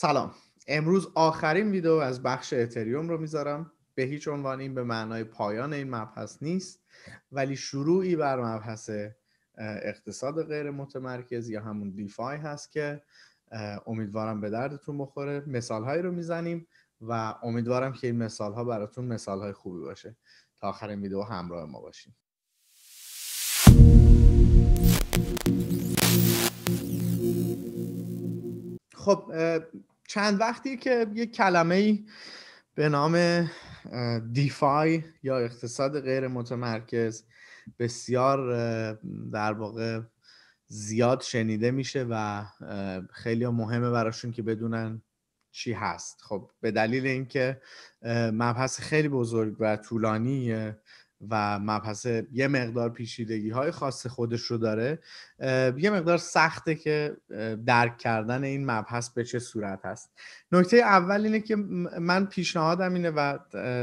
سلام امروز آخرین ویدیو از بخش اتریوم رو میذارم به هیچ عنوان این به معنای پایان این مبحث نیست ولی شروعی بر مبحث اقتصاد غیر متمرکز یا همون دیفای هست که امیدوارم به دردتون بخوره مثال هایی رو میزنیم و امیدوارم که این مثال ها براتون مثال های خوبی باشه تا آخرین ویدیو همراه ما باشیم خب چند وقتی که یه کلمه ای به نام دیفای یا اقتصاد غیر متمرکز بسیار در واقع زیاد شنیده میشه و خیلی مهمه براشون که بدونن چی هست خب به دلیل اینکه مبحث خیلی بزرگ و طولانی و مبحث یه مقدار پیشیدگی های خاص خودش رو داره یه مقدار سخته که درک کردن این مبحث به چه صورت هست نکته اول اینه که من پیشنهادم اینه و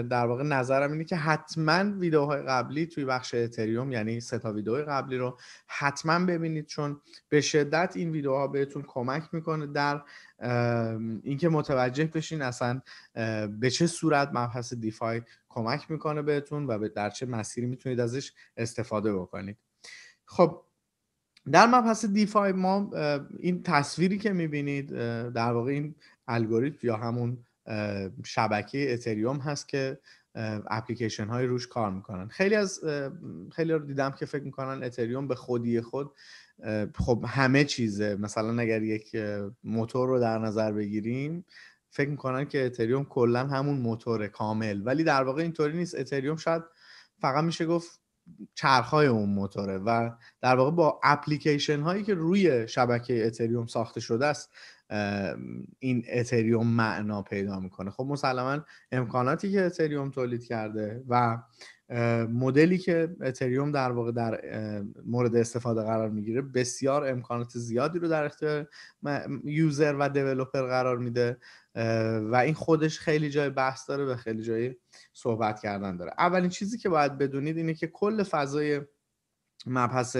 در واقع نظرم اینه که حتما ویدیوهای قبلی توی بخش اتریوم یعنی سه تا قبلی رو حتما ببینید چون به شدت این ویدیوها بهتون کمک میکنه در اینکه متوجه بشین اصلا به چه صورت مبحث دیفای کمک میکنه بهتون و در چه مسیری میتونید ازش استفاده بکنید خب در مبحث دیفای ما این تصویری که میبینید در واقع این الگوریتم یا همون شبکه اتریوم هست که اپلیکیشن های روش کار میکنن خیلی از خیلی رو دیدم که فکر میکنن اتریوم به خودی خود خب همه چیزه مثلا اگر یک موتور رو در نظر بگیریم فکر میکنن که اتریوم کلا همون موتور کامل ولی در واقع اینطوری نیست اتریوم شاید فقط میشه گفت چرخهای اون موتوره و در واقع با اپلیکیشن هایی که روی شبکه اتریوم ساخته شده است این اتریوم معنا پیدا میکنه خب مسلما امکاناتی که اتریوم تولید کرده و مدلی که اتریوم در واقع در مورد استفاده قرار میگیره بسیار امکانات زیادی رو در اختیار یوزر و دیولوپر قرار میده و این خودش خیلی جای بحث داره و خیلی جای صحبت کردن داره اولین چیزی که باید بدونید اینه که کل فضای مبحث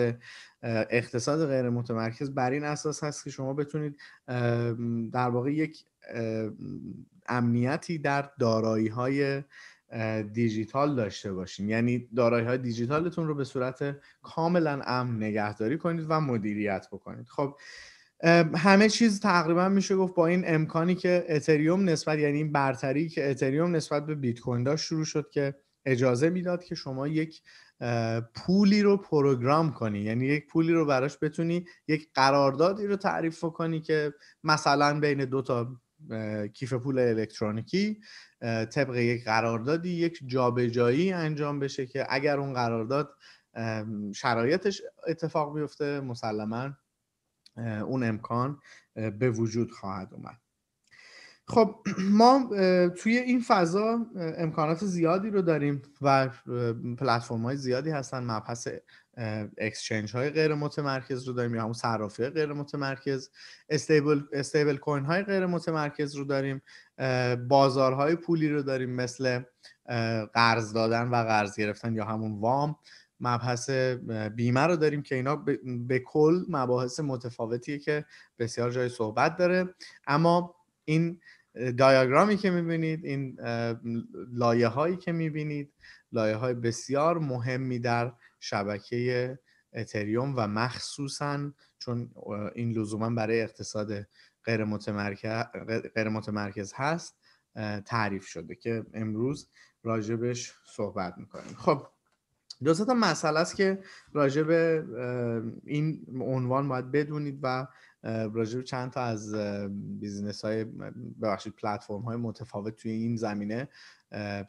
اقتصاد غیر متمرکز بر این اساس هست که شما بتونید در واقع یک امنیتی در دارایی های دیجیتال داشته باشین یعنی دارایی های دیجیتالتون رو به صورت کاملا امن نگهداری کنید و مدیریت بکنید خب همه چیز تقریبا میشه گفت با این امکانی که اتریوم نسبت یعنی این برتری که اتریوم نسبت به بیت کوین داشت شروع شد که اجازه میداد که شما یک پولی رو پروگرام کنی یعنی یک پولی رو براش بتونی یک قراردادی رو تعریف کنی که مثلا بین دو تا کیف پول الکترونیکی طبق یک قراردادی یک جابجایی انجام بشه که اگر اون قرارداد شرایطش اتفاق بیفته مسلما اون امکان به وجود خواهد اومد خب ما توی این فضا امکانات زیادی رو داریم و پلتفرم های زیادی هستن مبحث اکسچنج های غیر متمرکز رو داریم یا همون صرافی غیر متمرکز استیبل استیبل کوین های غیر متمرکز رو داریم بازارهای پولی رو داریم مثل قرض دادن و قرض گرفتن یا همون وام مبحث بیمه رو داریم که اینا به،, کل مباحث متفاوتیه که بسیار جای صحبت داره اما این دایاگرامی که میبینید این لایه هایی که میبینید لایه های بسیار مهمی در شبکه اتریوم و مخصوصا چون این لزوما برای اقتصاد غیر متمرکز, غیر متمرکز هست تعریف شده که امروز راجبش صحبت میکنیم خب دو تا مسئله است که راجع به این عنوان باید بدونید و راجع به چند تا از بیزینس های ببخشید پلتفرم های متفاوت توی این زمینه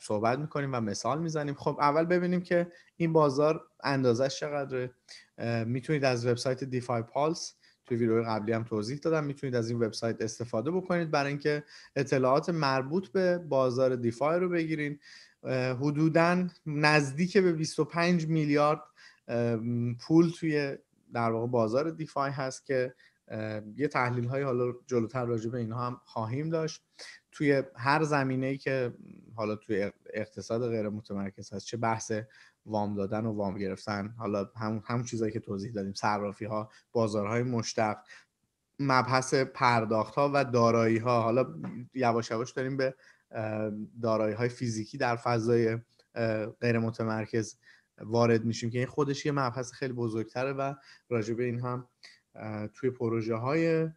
صحبت میکنیم و مثال میزنیم خب اول ببینیم که این بازار اندازش چقدره میتونید از وبسایت دیفای پالس توی ویدیو قبلی هم توضیح دادم میتونید از این وبسایت استفاده بکنید برای اینکه اطلاعات مربوط به بازار دیفای رو بگیرید، حدودا نزدیک به 25 میلیارد پول توی در واقع بازار دیفای هست که یه تحلیل های حالا جلوتر راجع به اینها هم خواهیم داشت توی هر زمینه ای که حالا توی اقتصاد غیر متمرکز هست چه بحث وام دادن و وام گرفتن حالا همون هم که توضیح دادیم صرافی ها بازارهای مشتق مبحث پرداخت ها و دارایی ها حالا یواش یواش داریم به دارایی های فیزیکی در فضای غیر متمرکز وارد میشیم که این خودش یه مبحث خیلی بزرگتره و راجع به این هم توی پروژه های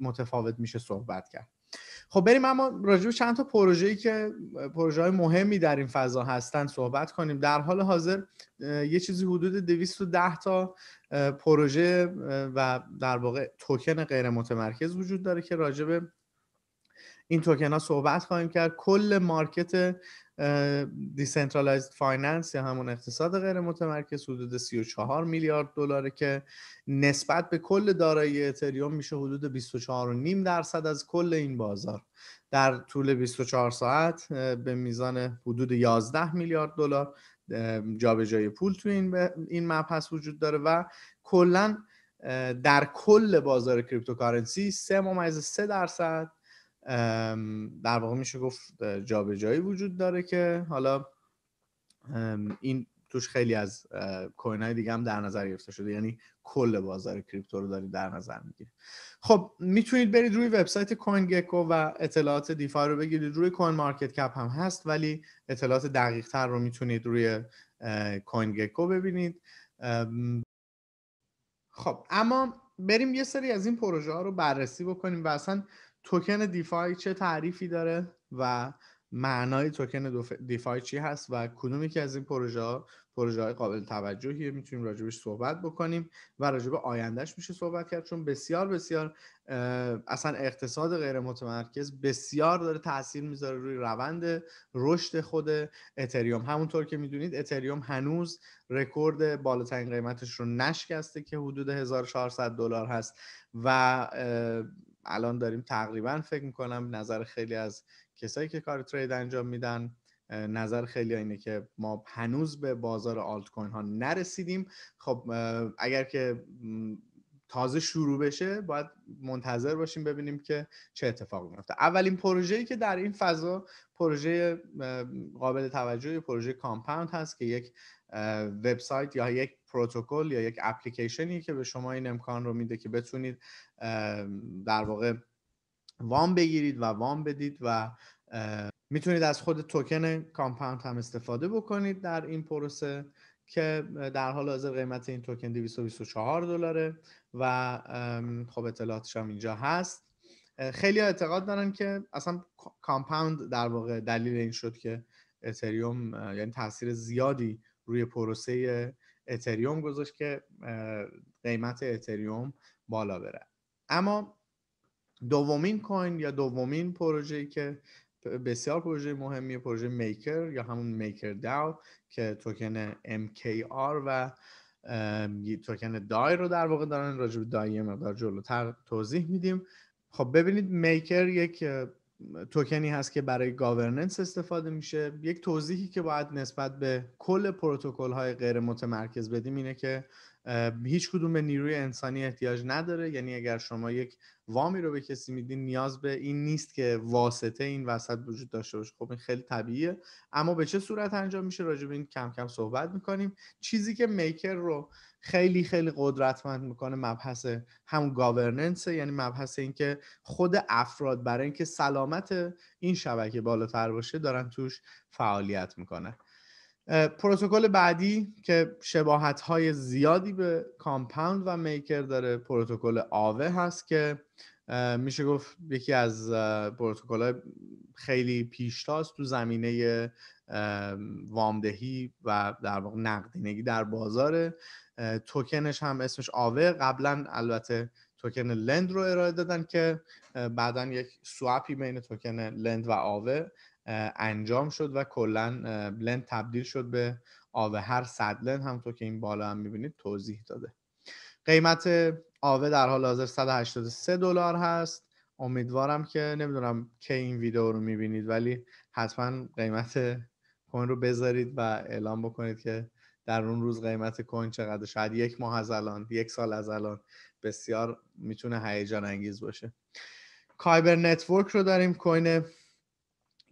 متفاوت میشه صحبت کرد خب بریم اما راجع چند تا پروژه‌ای که پروژه های مهمی در این فضا هستن صحبت کنیم در حال حاضر یه چیزی حدود 210 تا پروژه و در واقع توکن غیر متمرکز وجود داره که راجع به این توکن ها صحبت خواهیم کرد کل مارکت دیسنترالایزد فایننس یا همون اقتصاد غیر متمرکز حدود 34 میلیارد دلاره که نسبت به کل دارایی اتریوم میشه حدود 24.5 درصد از کل این بازار در طول 24 ساعت به میزان حدود 11 میلیارد دلار جابجایی پول تو این این مبحث وجود داره و کلا در کل بازار کریپتوکارنسی 3.3 درصد در واقع میشه گفت جابجایی وجود داره که حالا این توش خیلی از کوین های دیگه هم در نظر گرفته شده یعنی کل بازار کریپتو رو دارید در نظر میگیرید خب میتونید برید روی وبسایت کوین گکو و اطلاعات دیفای رو بگیرید روی کوین مارکت کپ هم هست ولی اطلاعات دقیق تر رو میتونید روی کوین گکو ببینید خب اما بریم یه سری از این پروژه ها رو بررسی بکنیم و توکن دیفای چه تعریفی داره و معنای توکن دیفای چی هست و کدومی یکی از این پروژه ها پروژه های قابل توجهیه میتونیم راجبش صحبت بکنیم و راجب آیندهش میشه صحبت کرد چون بسیار بسیار اصلا اقتصاد غیر متمرکز بسیار داره تاثیر میذاره روی روند رشد خود اتریوم همونطور که میدونید اتریوم هنوز رکورد بالاترین قیمتش رو نشکسته که حدود 1400 دلار هست و الان داریم تقریبا فکر میکنم نظر خیلی از کسایی که کار ترید انجام میدن نظر خیلی اینه که ما هنوز به بازار آلت کوین ها نرسیدیم خب اگر که تازه شروع بشه باید منتظر باشیم ببینیم که چه اتفاقی میفته اولین پروژه‌ای که در این فضا پروژه قابل توجهی پروژه کامپاوند هست که یک وبسایت یا یک پروتکل یا یک اپلیکیشنی که به شما این امکان رو میده که بتونید در واقع وام بگیرید و وام بدید و میتونید از خود توکن کامپاند هم استفاده بکنید در این پروسه که در حال حاضر قیمت این توکن 224 دلاره و خب اطلاعاتش هم اینجا هست خیلی اعتقاد دارن که اصلا کامپاند در واقع دلیل این شد که اتریوم یعنی تاثیر زیادی روی پروسه اتریوم گذاشت که قیمت اتریوم بالا بره اما دومین کوین یا دومین پروژه‌ای که بسیار پروژه مهمی پروژه میکر یا همون میکر داو که توکن MKR و توکن دای رو در واقع دارن راجع به دای مقدار جلوتر توضیح میدیم خب ببینید میکر یک توکنی هست که برای گاورننس استفاده میشه یک توضیحی که باید نسبت به کل پروتکل های غیر متمرکز بدیم اینه که هیچ کدوم به نیروی انسانی احتیاج نداره یعنی اگر شما یک وامی رو به کسی میدین نیاز به این نیست که واسطه این وسط وجود داشته باشه خب این خیلی طبیعیه اما به چه صورت انجام میشه راجع به این کم کم صحبت میکنیم چیزی که میکر رو خیلی خیلی قدرتمند میکنه مبحث هم گاورننس یعنی مبحث اینکه خود افراد برای اینکه سلامت این شبکه بالاتر باشه دارن توش فعالیت میکنه پروتکل بعدی که شباهت های زیادی به کامپاند و میکر داره پروتکل آوه هست که میشه گفت یکی از پروتکل های خیلی پیشتاست تو زمینه وامدهی و در واقع نقدینگی در بازار توکنش هم اسمش آوه قبلا البته توکن لند رو ارائه دادن که بعدا یک سوپی بین توکن لند و آوه انجام شد و کلا لند تبدیل شد به آوه هر صد لند همونطور که این بالا هم میبینید توضیح داده قیمت آوه در حال حاضر 183 دلار هست امیدوارم که نمیدونم که این ویدیو رو میبینید ولی حتما قیمت کوین رو بذارید و اعلام بکنید که در اون روز قیمت کوین چقدر شاید یک ماه از الان یک سال از الان بسیار میتونه هیجان انگیز باشه کایبر نتورک رو داریم کوین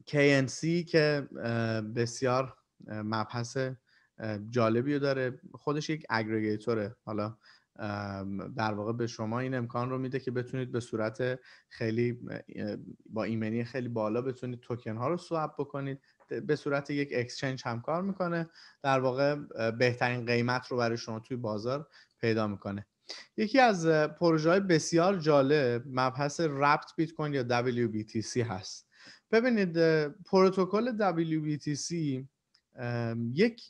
KNC که بسیار مبحث جالبی رو داره خودش یک اگریگیتوره حالا در واقع به شما این امکان رو میده که بتونید به صورت خیلی با ایمنی خیلی بالا بتونید توکن ها رو سواب بکنید به صورت یک اکسچنج هم کار میکنه در واقع بهترین قیمت رو برای شما توی بازار پیدا میکنه یکی از پروژه های بسیار جالب مبحث رپت بیت کوین یا WBTC هست ببینید پروتکل WBTC یک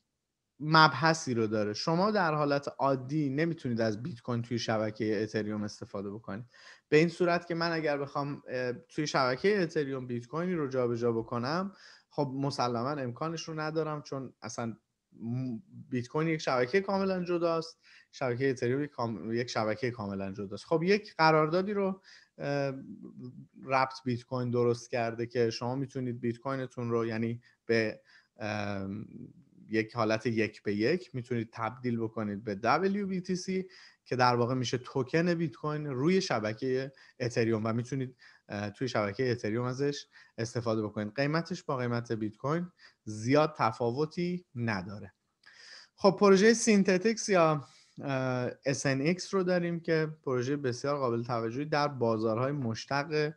مبحثی رو داره شما در حالت عادی نمیتونید از بیت کوین توی شبکه اتریوم استفاده بکنید به این صورت که من اگر بخوام توی شبکه اتریوم بیت کوینی رو جابجا بکنم خب مسلما امکانش رو ندارم چون اصلا بیت کوین یک شبکه کاملا جداست شبکه اتریوم یک شبکه کاملا جداست خب یک قراردادی رو ربط بیت کوین درست کرده که شما میتونید بیت کوینتون رو یعنی به یک حالت یک به یک میتونید تبدیل بکنید به WBTC که در واقع میشه توکن بیت کوین روی شبکه اتریوم و میتونید توی شبکه اتریوم ازش استفاده بکنید قیمتش با قیمت بیت کوین زیاد تفاوتی نداره خب پروژه سینتتیکس یا SNX رو داریم که پروژه بسیار قابل توجهی در بازارهای مشتق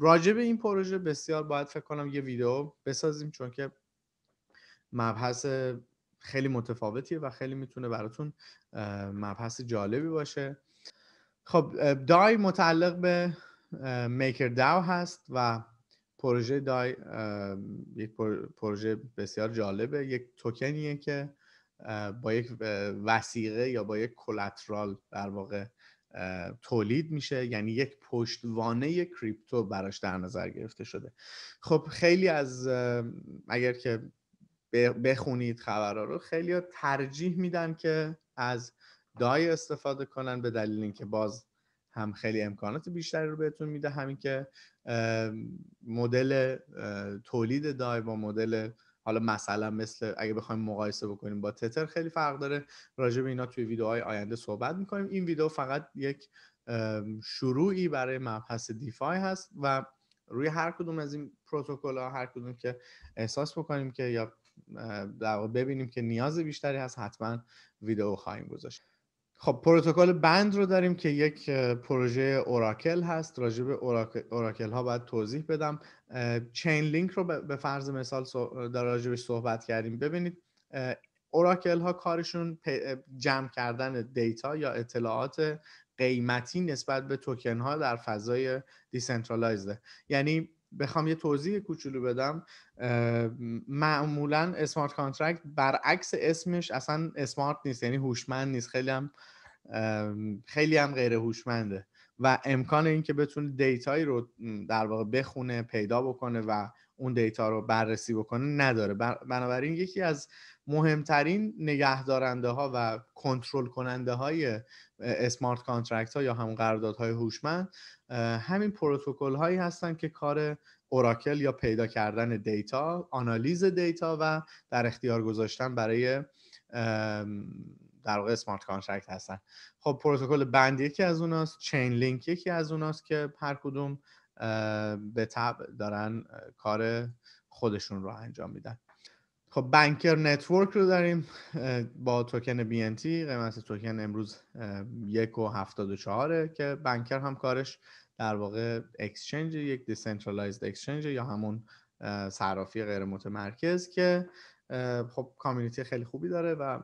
راجع به این پروژه بسیار باید فکر کنم یه ویدیو بسازیم چون که مبحث خیلی متفاوتیه و خیلی میتونه براتون مبحث جالبی باشه خب دای متعلق به میکر داو هست و پروژه دای یک پروژه بسیار جالبه یک توکنیه که با یک وسیقه یا با یک کلاترال در واقع تولید میشه یعنی یک پشتوانه کریپتو براش در نظر گرفته شده خب خیلی از اگر که بخونید خبرها رو خیلی ترجیح میدن که از دای استفاده کنن به دلیل اینکه باز هم خیلی امکانات بیشتری رو بهتون میده همین که مدل تولید دای با مدل حالا مثلا مثل اگه بخوایم مقایسه بکنیم با تتر خیلی فرق داره راجع به اینا توی ویدیوهای آینده صحبت میکنیم این ویدیو فقط یک شروعی برای مبحث دیفای هست و روی هر کدوم از این پروتکل ها هر کدوم که احساس بکنیم که یا در ببینیم که نیاز بیشتری هست حتما ویدیو خواهیم گذاشت خب پروتکل بند رو داریم که یک پروژه اوراکل هست راجع به اوراکل, ها باید توضیح بدم چین لینک رو به فرض مثال در راجبش صحبت کردیم ببینید اوراکل ها کارشون جمع کردن دیتا یا اطلاعات قیمتی نسبت به توکن ها در فضای دیسنترالایزده یعنی بخوام یه توضیح کوچولو بدم معمولا اسمارت کانترکت برعکس اسمش اصلا اسمارت نیست یعنی هوشمند نیست خیلی هم خیلی هم غیر هوشمنده و امکان اینکه بتونه دیتایی رو در واقع بخونه پیدا بکنه و اون دیتا رو بررسی بکنه نداره بنابراین یکی از مهمترین نگهدارنده ها و کنترل کننده های اسمارت کانترکت ها یا همون قراردادهای هوشمند همین پروتکل هایی هستن که کار اوراکل یا پیدا کردن دیتا آنالیز دیتا و در اختیار گذاشتن برای در واقع اسمارت کانترکت هستن خب پروتکل بند یکی از اوناست چین لینک یکی از اوناست که هر کدوم به طبع دارن کار خودشون رو انجام میدن خب بنکر نتورک رو داریم با توکن BNT قیمت توکن امروز یک و هفتاد و چهاره که بنکر هم کارش در واقع اکسچنج یک دیسنترالایزد اکسچنج یا همون صرافی غیر متمرکز که خب کامیونیتی خیلی خوبی داره و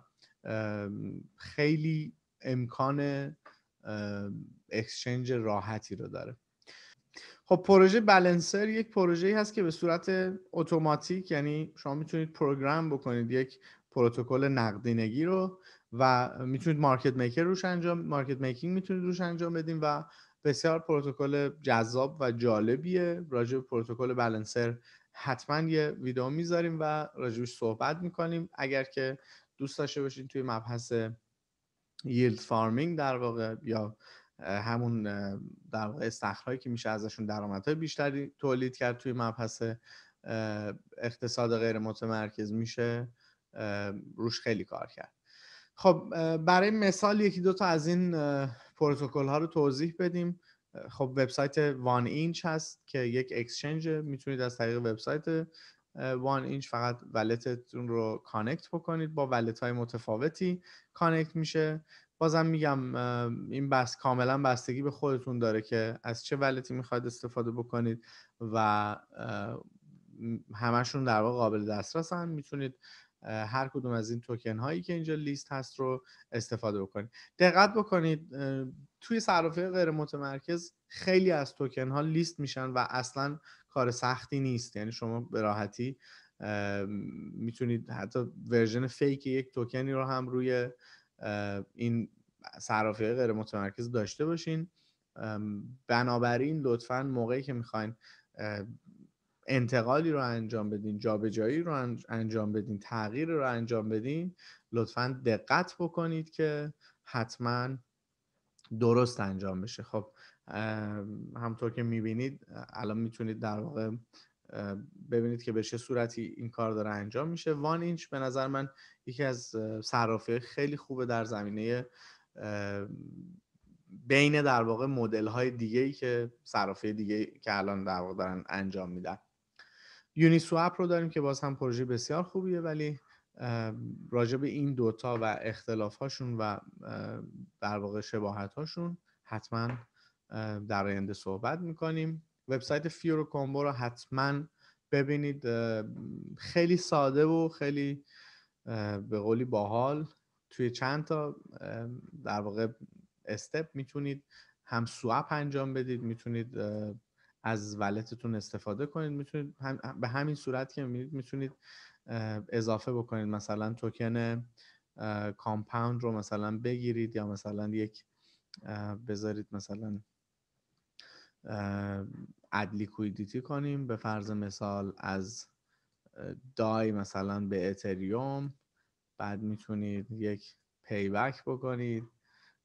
خیلی امکان اکسچنج راحتی رو داره خب پروژه بلنسر یک پروژه هست که به صورت اتوماتیک یعنی شما میتونید پروگرام بکنید یک پروتکل نقدینگی رو و میتونید مارکت میکر روش انجام مارکت میکینگ میتونید روش انجام بدیم و بسیار پروتکل جذاب و جالبیه راجع به پروتکل بلنسر حتما یه ویدیو میذاریم و راجبش صحبت میکنیم اگر که دوست داشته باشین توی مبحث ییلد فارمینگ در واقع یا همون در واقع استخرهایی که میشه ازشون درآمدهای بیشتری تولید کرد توی مبحث اقتصاد غیر متمرکز میشه روش خیلی کار کرد خب برای مثال یکی دو تا از این پروتکل ها رو توضیح بدیم خب وبسایت وان اینچ هست که یک اکسچنج میتونید از طریق وبسایت وان اینچ فقط ولتتون رو کانکت بکنید با ولت های متفاوتی کانکت میشه بازم میگم این بس کاملا بستگی به خودتون داره که از چه ولتی میخواید استفاده بکنید و همشون در واقع قابل دسترسن میتونید هر کدوم از این توکن هایی که اینجا لیست هست رو استفاده بکنید دقت بکنید توی صرافی غیر متمرکز خیلی از توکن ها لیست میشن و اصلا کار سختی نیست یعنی شما به راحتی میتونید حتی ورژن فیک یک توکنی رو هم روی این صرافی غیر متمرکز داشته باشین بنابراین لطفا موقعی که میخواین انتقالی رو انجام بدین جابجایی رو انجام بدین تغییر رو انجام بدین لطفا دقت بکنید که حتما درست انجام بشه خب همطور که میبینید الان میتونید در واقع ببینید که به چه صورتی این کار داره انجام میشه وان اینچ به نظر من یکی از صرافه خیلی خوبه در زمینه بین در واقع مدل های دیگه ای که صرافی دیگه که الان در واقع دارن انجام میدن یونی سواب رو داریم که باز هم پروژه بسیار خوبیه ولی راجع به این دوتا و اختلاف هاشون و در واقع شباهت هاشون حتما در آینده صحبت میکنیم وبسایت فیورو کامبو رو حتما ببینید خیلی ساده و خیلی به قولی باحال توی چند تا در واقع استپ میتونید هم سواب انجام بدید میتونید از ولتتون استفاده کنید میتونید به همین صورت که میبینید میتونید اضافه بکنید مثلا توکن کامپاوند رو مثلا بگیرید یا مثلا یک بذارید مثلا ادلیکویدیتی کنیم به فرض مثال از دای مثلا به اتریوم بعد میتونید یک پیبک بکنید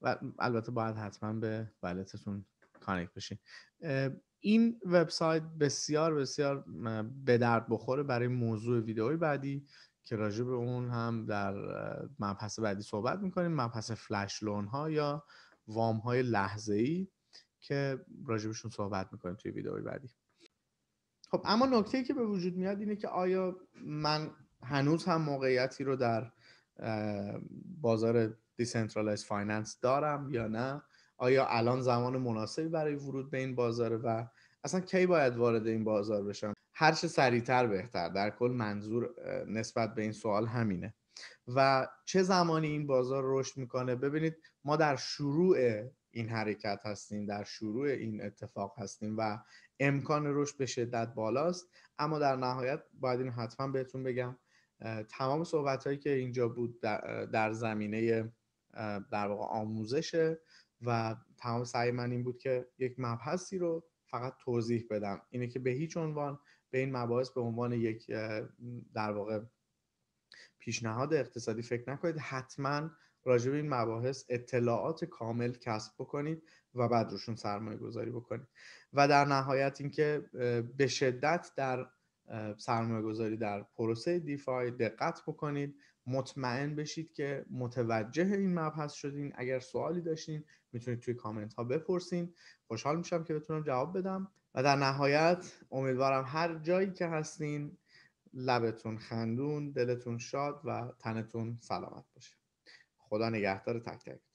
و البته باید حتما به ولتتون کانکت بشین این وبسایت بسیار بسیار به درد بخوره برای موضوع ویدئوی بعدی که راجع به اون هم در مبحث بعدی صحبت میکنیم مبحث فلش لون ها یا وام های لحظه ای که راجبشون صحبت میکنیم توی ویدئوی بعدی خب اما نکته که به وجود میاد اینه که آیا من هنوز هم موقعیتی رو در بازار دیسنترالایز فایننس دارم یا نه آیا الان زمان مناسبی برای ورود به این بازاره و اصلا کی باید وارد این بازار بشم هر چه سریعتر بهتر در کل منظور نسبت به این سوال همینه و چه زمانی این بازار رشد میکنه ببینید ما در شروع این حرکت هستیم در شروع این اتفاق هستیم و امکان رشد به شدت بالاست اما در نهایت باید این حتما بهتون بگم تمام صحبت هایی که اینجا بود در زمینه در واقع آموزشه و تمام سعی من این بود که یک مبحثی رو فقط توضیح بدم اینه که به هیچ عنوان به این مباحث به عنوان یک در واقع پیشنهاد اقتصادی فکر نکنید حتما راجع به این مباحث اطلاعات کامل کسب بکنید و بعد روشون سرمایه گذاری بکنید و در نهایت اینکه به شدت در سرمایه گذاری در پروسه دیفای دقت بکنید مطمئن بشید که متوجه این مبحث شدین اگر سوالی داشتین میتونید توی کامنت ها بپرسین خوشحال میشم که بتونم جواب بدم و در نهایت امیدوارم هر جایی که هستین لبتون خندون دلتون شاد و تنتون سلامت باشه خدا نگهدار تک تک